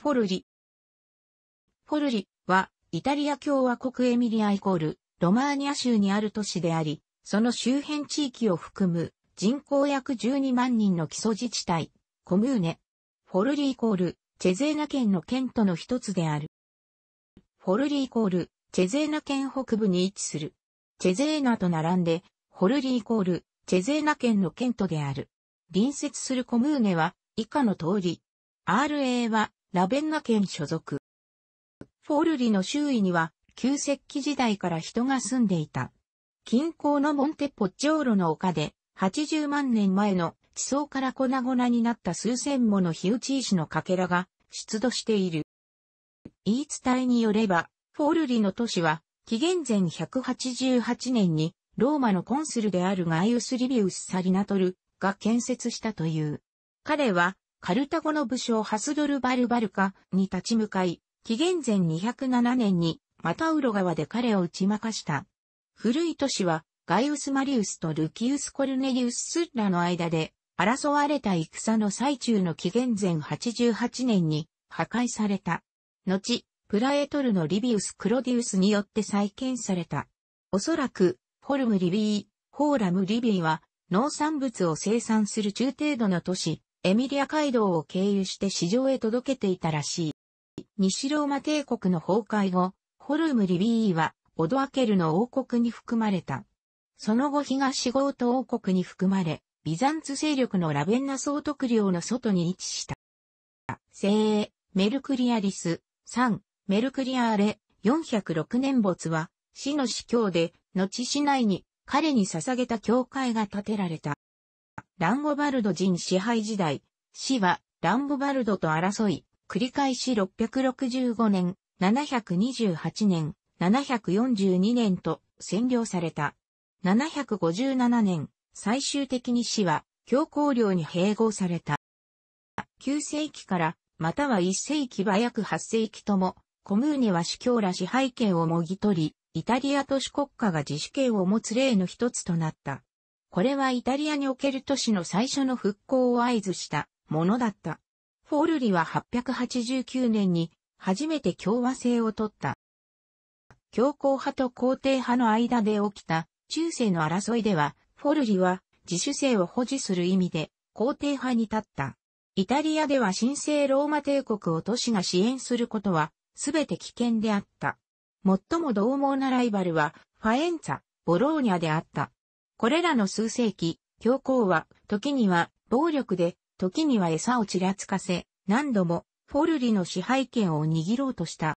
フォルリ。フォルリは、イタリア共和国エミリアイコール、ロマーニア州にある都市であり、その周辺地域を含む、人口約12万人の基礎自治体、コムーネ。フォルリイコール、チェゼーナ県の県都の一つである。フォルリイコール、チェゼーナ県北部に位置する。チェゼーナと並んで、フォルリイコール、チェゼーナ県の県都である。隣接するコムーネは、以下の通り。RA は、ラベンナ県所属。フォルリの周囲には、旧石器時代から人が住んでいた。近郊のモンテポッジョーロの丘で、80万年前の地層から粉々になった数千もの火打ち石のかけらが出土している。言い伝えによれば、フォルリの都市は、紀元前188年に、ローマのコンスルであるガイウス・リビウス・サリナトルが建設したという。彼は、カルタゴの武将ハスドルバルバルカに立ち向かい、紀元前207年にマタウロ川で彼を打ち負かした。古い都市はガイウス・マリウスとルキウス・コルネリウス・スッラの間で争われた戦の最中の紀元前88年に破壊された。後、プラエトルのリビウス・クロディウスによって再建された。おそらく、ホルム・リビー、ホーラム・リビーは農産物を生産する中程度の都市、エミリア街道を経由して市場へ届けていたらしい。西ローマ帝国の崩壊後、ホルム・リビーはオドアケルの王国に含まれた。その後東ゴート王国に含まれ、ビザンツ勢力のラベンナ総督領の外に位置した。精鋭、メルクリアリス、3、メルクリアーレ、406年没は、死の司教で、後市内に彼に捧げた教会が建てられた。ランゴバルド人支配時代、死はランゴバルドと争い、繰り返し665年、728年、742年と占領された。757年、最終的に死は教皇領に併合された。9世紀から、または1世紀は約8世紀とも、コムーネは司教ら支配権をもぎ取り、イタリア都市国家が自主権を持つ例の一つとなった。これはイタリアにおける都市の最初の復興を合図したものだった。フォルリは889年に初めて共和制を取った。強硬派と皇帝派の間で起きた中世の争いでは、フォルリは自主性を保持する意味で皇帝派に立った。イタリアでは神聖ローマ帝国を都市が支援することは全て危険であった。最も獰猛なライバルはファエンツァ、ボローニャであった。これらの数世紀、教皇は、時には暴力で、時には餌をちらつかせ、何度もフォルリの支配権を握ろうとした。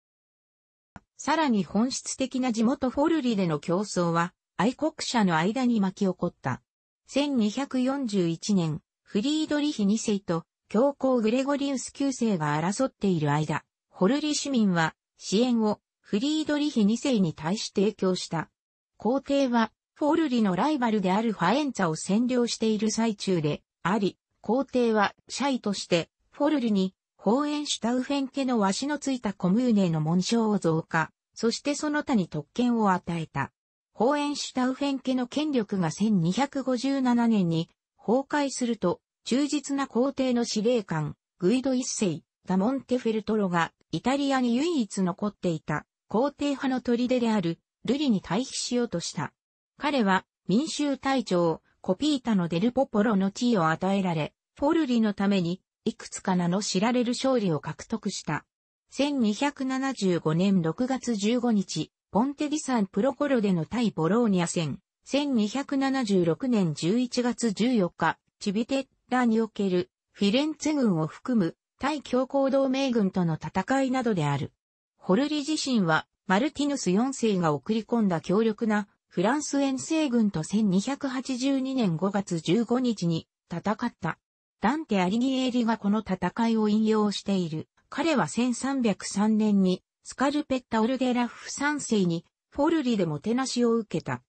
さらに本質的な地元フォルリでの競争は、愛国者の間に巻き起こった。1241年、フリードリヒ2世と教皇グレゴリウス9世が争っている間、フォルリ市民は支援をフリードリヒ2世に対し提供した。皇帝はポールリのライバルであるファエンツァを占領している最中であり、皇帝はシャイとして、フォルリに、ホーエンシュタウフェン家のわしのついたコムーネの紋章を増加、そしてその他に特権を与えた。ホーエンシュタウフェン家の権力が1257年に崩壊すると、忠実な皇帝の司令官、グイド一世、ダモンテフェルトロが、イタリアに唯一残っていた、皇帝派の砦である、ルリに退避しようとした。彼は民衆隊長、コピータのデルポポロの地位を与えられ、フォルリのために、いくつか名の知られる勝利を獲得した。1275年6月15日、ポンテディサンプロコロでの対ボローニャ戦。1276年11月14日、チビテッラにおけるフィレンツェ軍を含む対強行同盟軍との戦いなどである。ホルリ自身はマルティヌス4世が送り込んだ強力なフランス遠征軍と1282年5月15日に戦った。ダンテ・アリギエーリがこの戦いを引用している。彼は1303年にスカルペッタ・オルデラフ3世にフォルリでもてなしを受けた。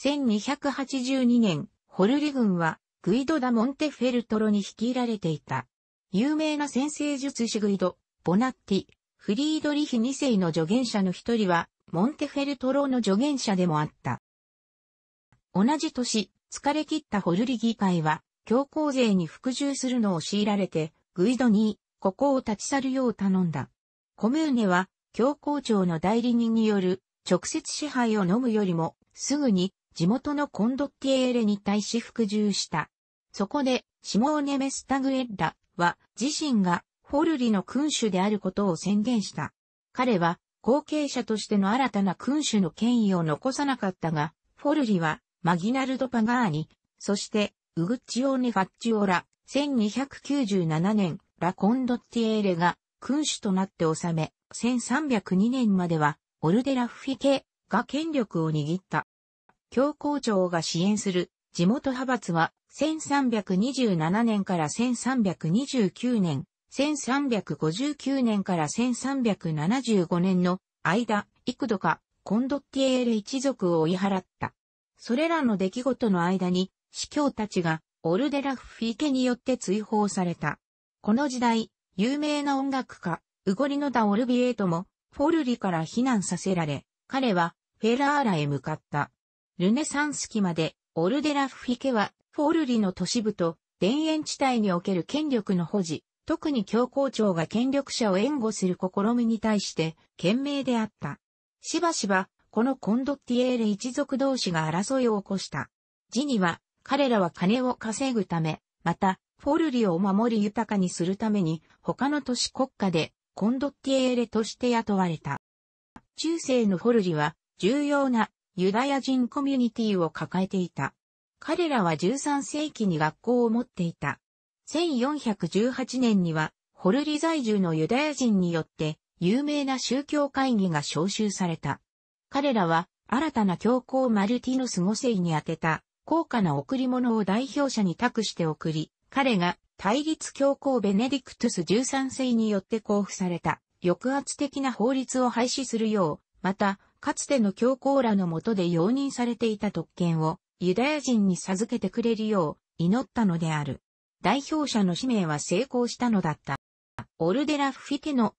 1282年、ホルリ軍はグイド・ダ・モンテ・フェルトロに率いられていた。有名な先生術師グイド、ボナッティ、フリードリヒ2世の助言者の一人は、モンテフェルトロの助言者でもあった。同じ年、疲れ切ったホルリ議会は、教皇勢に服従するのを強いられて、グイドに、ここを立ち去るよう頼んだ。コムーネは、教皇庁の代理人による直接支配を飲むよりも、すぐに地元のコンドッティエーレに対し服従した。そこで、シモーネ・メスタグエッラは自身がホルリの君主であることを宣言した。彼は後継者としての新たな君主の権威を残さなかったが、フォルリはマギナルド・パガーニ、そして、ウグッチオーネ・ファッチオラ、1297年、ラコンドッティエーレが君主となって治め、1302年までは、オルデラフィケが権力を握った。教皇庁が支援する地元派閥は、1327年から1329年、1359年から1375年の間、幾度かコンドッティエーレ一族を追い払った。それらの出来事の間に、司教たちがオルデラフフィケによって追放された。この時代、有名な音楽家、ウゴリノダ・オルビエートも、フォルリから避難させられ、彼はフェラーラへ向かった。ルネサンス期まで、オルデラフフィケは、フォルリの都市部と、田園地帯における権力の保持、特に教皇庁が権力者を援護する試みに対して、懸命であった。しばしば、このコンドッティエーレ一族同士が争いを起こした。ジには、彼らは金を稼ぐため、また、フォルリを守り豊かにするために、他の都市国家で、コンドッティエーレとして雇われた。中世のフォルリは、重要なユダヤ人コミュニティを抱えていた。彼らは13世紀に学校を持っていた。1418年には、ホルリ在住のユダヤ人によって、有名な宗教会議が招集された。彼らは新たな教皇マルティノス5世に宛てた高価な贈り物を代表者に託して送り、彼が対立教皇ベネディクトゥス13世によって交付された抑圧的な法律を廃止するよう、また、かつての教皇らの下で容認されていた特権をユダヤ人に授けてくれるよう祈ったのである。代表者の使命は成功したのだった。オルデラ・フィケの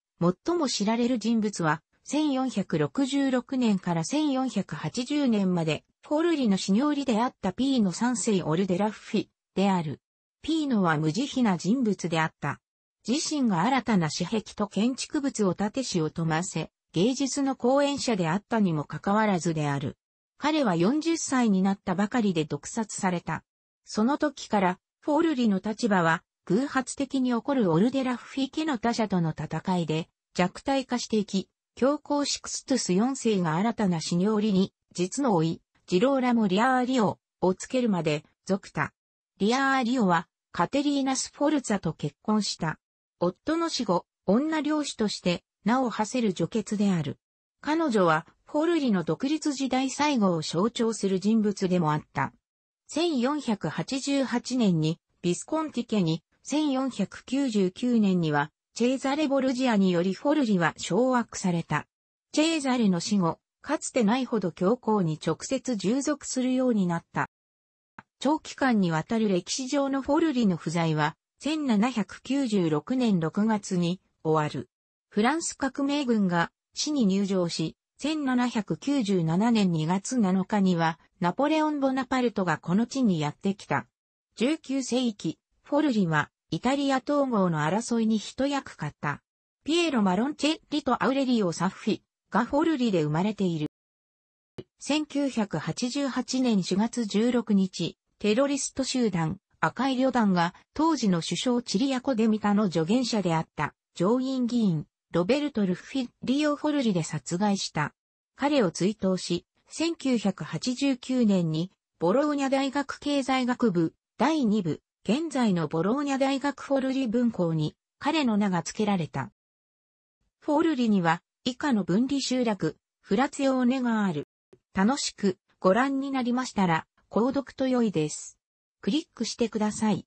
最も知られる人物は1466年から1480年まで、フォルリの死に降りであったピーノ三世オルデラフィである。ピーノは無慈悲な人物であった。自身が新たな私壁と建築物を建てしを富ませ、芸術の講演者であったにもかかわらずである。彼は40歳になったばかりで毒殺された。その時から、フォルリの立場は、偶発的に起こるオルデラフィ家の他者との戦いで、弱体化していき、教皇シクストゥス4世が新たな死降りに、実の老い、ジローラモリアーリオをつけるまで、属た。リアーリオは、カテリーナ・スフォルツァと結婚した。夫の死後、女漁師として名を馳せる女傑である。彼女は、フォルリの独立時代最後を象徴する人物でもあった。1488年に、ビスコンティ家に、1499年には、チェーザレ・ボルジアによりフォルリは掌握された。チェーザレの死後、かつてないほど教皇に直接従属するようになった。長期間にわたる歴史上のフォルリの不在は、1796年6月に終わる。フランス革命軍が死に入場し、1797年2月7日にはナポレオン・ボナパルトがこの地にやってきた。19世紀、フォルリはイタリア統合の争いに一役買った。ピエロ・マロンチェッリとアウレリオ・サッフィがフォルリで生まれている。1988年4月16日、テロリスト集団、赤い旅団が当時の首相チリアコ・デミタの助言者であった上院議員、ロベルト・ルフィリオ・フォルリで殺害した。彼を追悼し、1989年にボローニャ大学経済学部第2部現在のボローニャ大学フォルリ分校に彼の名が付けられた。フォルリには以下の分離集落、フラツヨーネがある。楽しくご覧になりましたら、購読と良いです。クリックしてください。